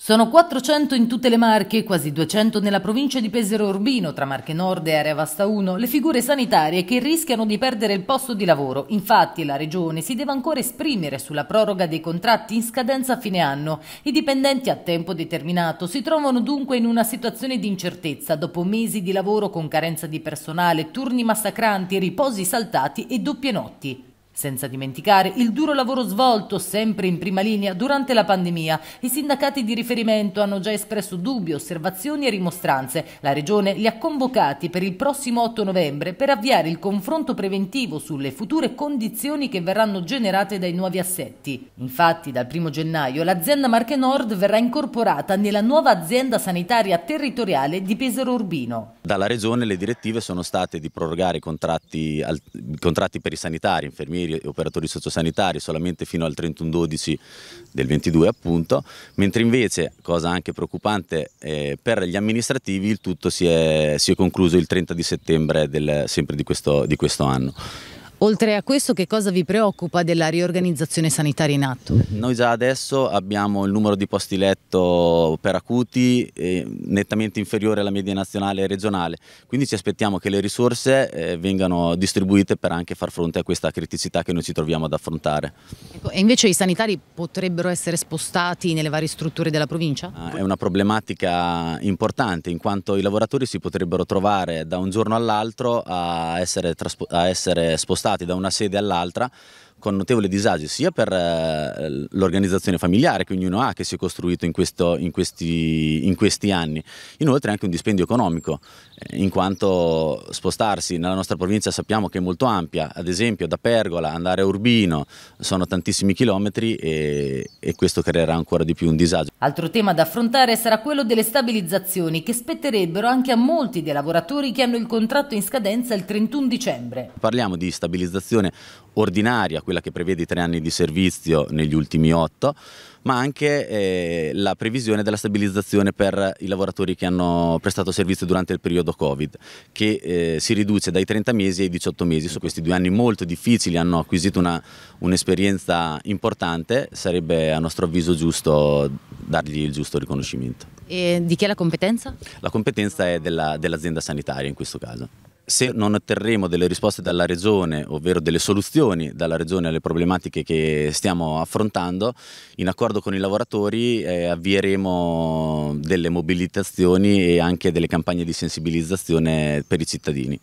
Sono 400 in tutte le Marche, quasi 200 nella provincia di Pesero Urbino, tra Marche Nord e Area Vasta 1, le figure sanitarie che rischiano di perdere il posto di lavoro. Infatti la Regione si deve ancora esprimere sulla proroga dei contratti in scadenza a fine anno. I dipendenti a tempo determinato si trovano dunque in una situazione di incertezza dopo mesi di lavoro con carenza di personale, turni massacranti, riposi saltati e doppie notti. Senza dimenticare il duro lavoro svolto sempre in prima linea durante la pandemia. I sindacati di riferimento hanno già espresso dubbi, osservazioni e rimostranze. La Regione li ha convocati per il prossimo 8 novembre per avviare il confronto preventivo sulle future condizioni che verranno generate dai nuovi assetti. Infatti dal 1 gennaio l'azienda Marche Nord verrà incorporata nella nuova azienda sanitaria territoriale di Pesaro Urbino dalla regione le direttive sono state di prorogare i contratti, al, contratti per i sanitari, infermieri e operatori sociosanitari solamente fino al 31-12 del 22 appunto, mentre invece, cosa anche preoccupante, eh, per gli amministrativi il tutto si è, si è concluso il 30 settembre del, sempre di questo, di questo anno. Oltre a questo che cosa vi preoccupa della riorganizzazione sanitaria in atto? Noi già adesso abbiamo il numero di posti letto per acuti eh, nettamente inferiore alla media nazionale e regionale, quindi ci aspettiamo che le risorse eh, vengano distribuite per anche far fronte a questa criticità che noi ci troviamo ad affrontare. E invece i sanitari potrebbero essere spostati nelle varie strutture della provincia? Ah, è una problematica importante in quanto i lavoratori si potrebbero trovare da un giorno all'altro a, a essere spostati da una sede all'altra con notevoli disagi sia per eh, l'organizzazione familiare che ognuno ha, che si è costruito in, questo, in, questi, in questi, anni. Inoltre anche un dispendio economico, eh, in quanto spostarsi nella nostra provincia sappiamo che è molto ampia, ad esempio da Pergola andare a Urbino sono tantissimi chilometri e, e questo creerà ancora di più un disagio. Altro tema da affrontare sarà quello delle stabilizzazioni che spetterebbero anche a molti dei lavoratori che hanno il contratto in scadenza il 31 dicembre. Parliamo di stabilizzazione ordinaria, quella che prevede i tre anni di servizio negli ultimi otto, ma anche eh, la previsione della stabilizzazione per i lavoratori che hanno prestato servizio durante il periodo Covid, che eh, si riduce dai 30 mesi ai 18 mesi. Su questi due anni molto difficili hanno acquisito un'esperienza importante, sarebbe a nostro avviso giusto dargli il giusto riconoscimento. E di chi è la competenza? La competenza è dell'azienda sanitaria in questo caso se non otterremo delle risposte dalla Regione, ovvero delle soluzioni dalla Regione alle problematiche che stiamo affrontando, in accordo con i lavoratori eh, avvieremo delle mobilitazioni e anche delle campagne di sensibilizzazione per i cittadini.